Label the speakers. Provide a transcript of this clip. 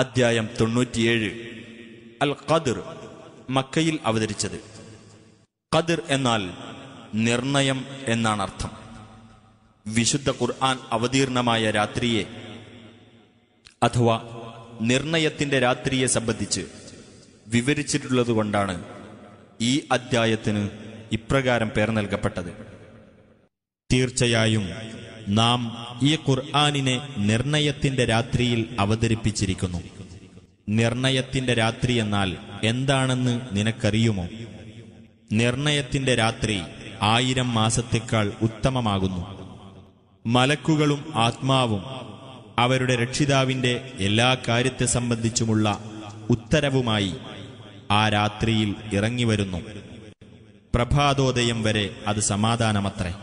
Speaker 1: അധ്യായം തൊണ്ണൂറ്റിയേഴ് അൽ ഖദിർ മക്കയിൽ അവതരിച്ചത് ഖദിർ എന്നാൽ നിർണയം എന്നാണ് അർത്ഥം വിശുദ്ധ ഖുർആൻ അവതീർണമായ രാത്രിയെ അഥവാ നിർണയത്തിന്റെ രാത്രിയെ സംബന്ധിച്ച് വിവരിച്ചിട്ടുള്ളതുകൊണ്ടാണ് ഈ അദ്ധ്യായത്തിന് ഇപ്രകാരം പേർ നൽകപ്പെട്ടത് തീർച്ചയായും നാം ഈ ഖുർആാനിനെ നിർണയത്തിന്റെ രാത്രിയിൽ അവതരിപ്പിച്ചിരിക്കുന്നു നിർണയത്തിന്റെ രാത്രി എന്നാൽ എന്താണെന്ന് നിനക്കറിയുമോ നിർണയത്തിന്റെ രാത്രി ആയിരം മാസത്തേക്കാൾ ഉത്തമമാകുന്നു മലക്കുകളും ആത്മാവും അവരുടെ രക്ഷിതാവിന്റെ എല്ലാ കാര്യത്തെ സംബന്ധിച്ചുമുള്ള ഉത്തരവുമായി ആ രാത്രിയിൽ ഇറങ്ങിവരുന്നു പ്രഭാതോദയം വരെ അത് സമാധാനമത്രേ